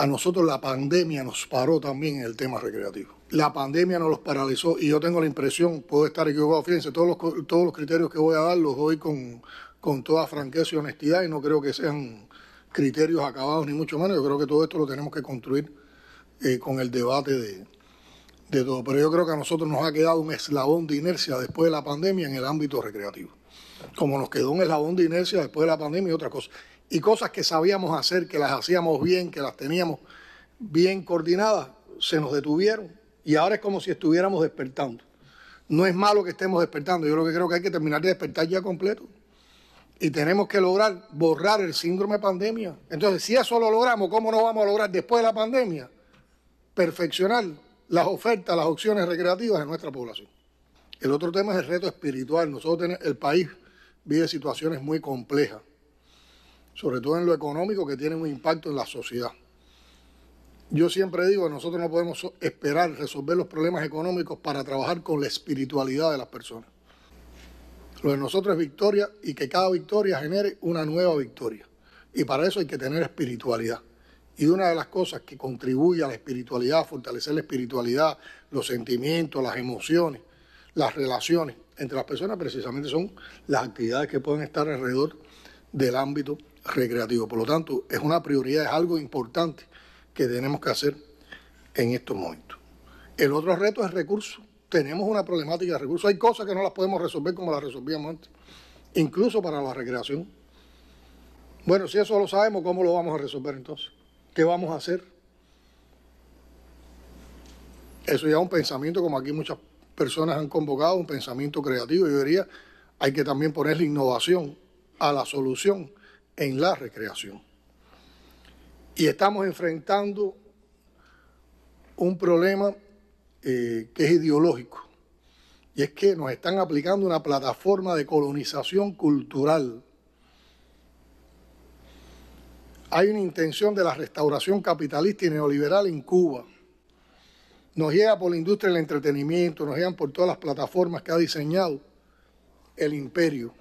a nosotros la pandemia nos paró también en el tema recreativo. La pandemia nos los paralizó y yo tengo la impresión, puedo estar equivocado, fíjense, todos los, todos los criterios que voy a dar los doy con, con toda franqueza y honestidad y no creo que sean criterios acabados ni mucho menos. Yo creo que todo esto lo tenemos que construir eh, con el debate de, de todo. Pero yo creo que a nosotros nos ha quedado un eslabón de inercia después de la pandemia en el ámbito recreativo. Como nos quedó un eslabón de inercia después de la pandemia y otra cosa y cosas que sabíamos hacer, que las hacíamos bien, que las teníamos bien coordinadas, se nos detuvieron y ahora es como si estuviéramos despertando. No es malo que estemos despertando, yo lo que creo que hay que terminar de despertar ya completo y tenemos que lograr borrar el síndrome pandemia. Entonces, si eso lo logramos, ¿cómo no vamos a lograr después de la pandemia perfeccionar las ofertas, las opciones recreativas de nuestra población? El otro tema es el reto espiritual. Nosotros el país vive situaciones muy complejas sobre todo en lo económico, que tiene un impacto en la sociedad. Yo siempre digo, nosotros no podemos esperar resolver los problemas económicos para trabajar con la espiritualidad de las personas. Lo de nosotros es victoria y que cada victoria genere una nueva victoria. Y para eso hay que tener espiritualidad. Y una de las cosas que contribuye a la espiritualidad, a fortalecer la espiritualidad, los sentimientos, las emociones, las relaciones entre las personas, precisamente son las actividades que pueden estar alrededor del ámbito recreativo. Por lo tanto, es una prioridad, es algo importante que tenemos que hacer en estos momentos. El otro reto es recursos. Tenemos una problemática de recursos. Hay cosas que no las podemos resolver como las resolvíamos antes, incluso para la recreación. Bueno, si eso lo sabemos, ¿cómo lo vamos a resolver entonces? ¿Qué vamos a hacer? Eso ya es un pensamiento, como aquí muchas personas han convocado, un pensamiento creativo. Yo diría, hay que también ponerle innovación a la solución en la recreación. Y estamos enfrentando un problema eh, que es ideológico. Y es que nos están aplicando una plataforma de colonización cultural. Hay una intención de la restauración capitalista y neoliberal en Cuba. Nos llega por la industria del entretenimiento, nos llegan por todas las plataformas que ha diseñado el imperio.